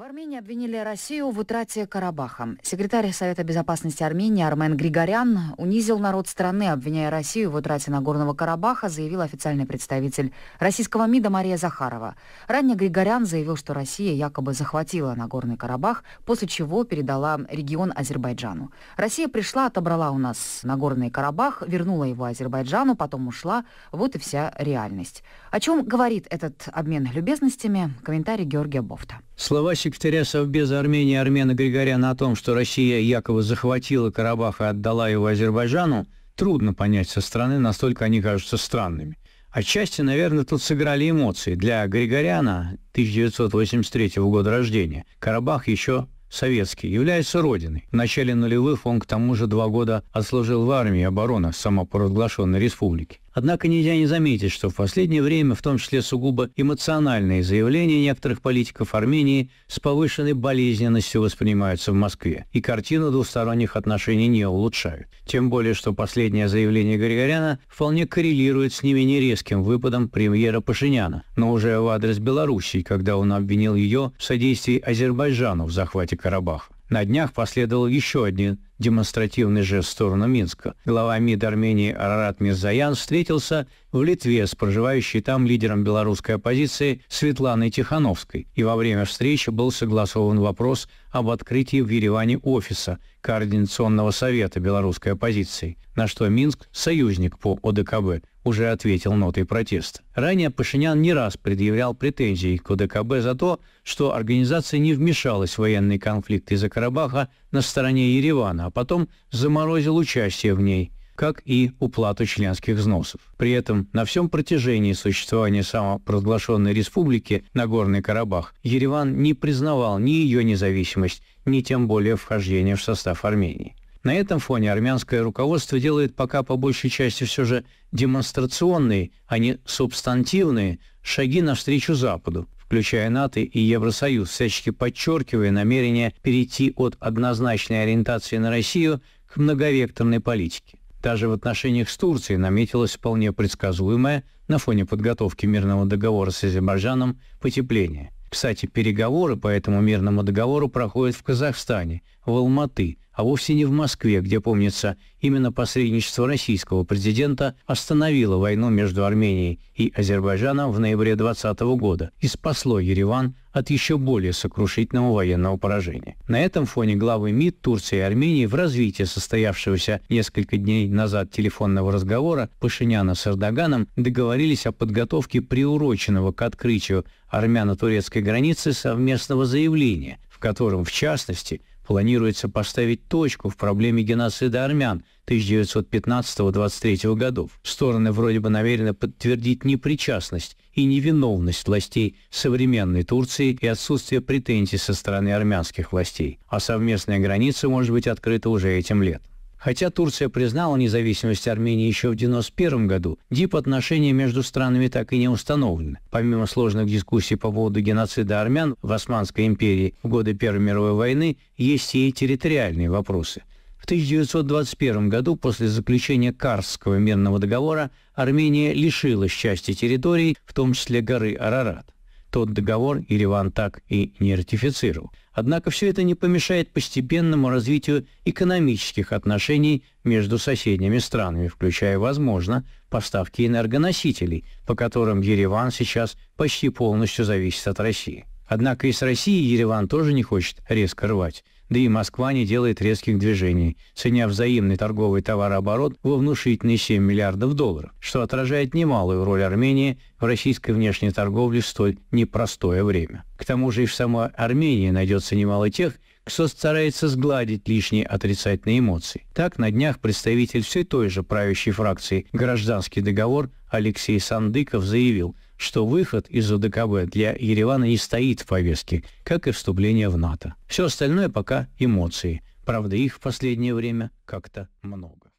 В Армении обвинили Россию в утрате Карабаха. Секретарь Совета Безопасности Армении Армен Григорян унизил народ страны, обвиняя Россию в утрате Нагорного Карабаха, заявил официальный представитель российского МИДа Мария Захарова. Ранее Григорян заявил, что Россия якобы захватила Нагорный Карабах, после чего передала регион Азербайджану. Россия пришла, отобрала у нас Нагорный Карабах, вернула его Азербайджану, потом ушла. Вот и вся реальность. О чем говорит этот обмен любезностями? Комментарий Георгия Бофта. Слова секретаря Совбеза Армении Армена Григоряна о том, что Россия якобы захватила Карабах и отдала его Азербайджану, трудно понять со стороны, настолько они кажутся странными. Отчасти, наверное, тут сыграли эмоции. Для Григоряна 1983 года рождения Карабах еще советский, является родиной. В начале нулевых он к тому же два года отслужил в армии обороны самопоразглашенной республики. Однако нельзя не заметить, что в последнее время, в том числе сугубо эмоциональные заявления некоторых политиков Армении с повышенной болезненностью воспринимаются в Москве, и картину двусторонних отношений не улучшают. Тем более, что последнее заявление Григоряна вполне коррелирует с не менее резким выпадом премьера Пашиняна, но уже в адрес Белоруссии, когда он обвинил ее в содействии Азербайджану в захвате Карабаха. На днях последовал еще один демонстративный жест в сторону Минска. Глава МИД Армении Арарат Мирзаян встретился в Литве с проживающей там лидером белорусской оппозиции Светланой Тихановской, и во время встречи был согласован вопрос об открытии в Ереване офиса Координационного совета белорусской оппозиции, на что Минск, союзник по ОДКБ, уже ответил нотой протеста. Ранее Пашинян не раз предъявлял претензии к ОДКБ за то, что организация не вмешалась в военный конфликт из-за Карабаха на стороне Еревана, а потом заморозил участие в ней – как и уплату членских взносов. При этом на всем протяжении существования самопровозглашенной республики Нагорный Карабах Ереван не признавал ни ее независимость, ни тем более вхождение в состав Армении. На этом фоне армянское руководство делает пока по большей части все же демонстрационные, а не субстантивные, шаги навстречу Западу, включая НАТО и Евросоюз, всячески подчеркивая намерение перейти от однозначной ориентации на Россию к многовекторной политике. Даже в отношениях с Турцией наметилось вполне предсказуемое на фоне подготовки мирного договора с Азербайджаном потепление. Кстати, переговоры по этому мирному договору проходят в Казахстане, в Алматы, а вовсе не в Москве, где, помнится, именно посредничество российского президента остановило войну между Арменией и Азербайджаном в ноябре 2020 года и спасло Ереван от еще более сокрушительного военного поражения. На этом фоне главы МИД Турции и Армении в развитии состоявшегося несколько дней назад телефонного разговора Пашиняна с Эрдоганом договорились о подготовке приуроченного к открытию армяно-турецкой границы совместного заявления – котором, в частности, планируется поставить точку в проблеме геноцида армян 1915-23 годов. Стороны вроде бы намерены подтвердить непричастность и невиновность властей современной Турции и отсутствие претензий со стороны армянских властей, а совместная граница может быть открыта уже этим летом. Хотя Турция признала независимость Армении еще в 1991 году, дип-отношения между странами так и не установлены. Помимо сложных дискуссий по поводу геноцида армян в Османской империи в годы Первой мировой войны, есть и территориальные вопросы. В 1921 году после заключения Карского мирного договора Армения лишилась части территорий, в том числе горы Арарат тот договор Ереван так и не ратифицировал. Однако все это не помешает постепенному развитию экономических отношений между соседними странами, включая, возможно, поставки энергоносителей, по которым Ереван сейчас почти полностью зависит от России. Однако и с Россией Ереван тоже не хочет резко рвать да и Москва не делает резких движений, ценя взаимный торговый товарооборот во внушительные 7 миллиардов долларов, что отражает немалую роль Армении в российской внешней торговле в столь непростое время. К тому же и в самой Армении найдется немало тех, кто старается сгладить лишние отрицательные эмоции. Так, на днях представитель все той же правящей фракции «Гражданский договор» Алексей Сандыков заявил – что выход из ОДКБ для Еревана не стоит в повестке, как и вступление в НАТО. Все остальное пока эмоции. Правда, их в последнее время как-то много.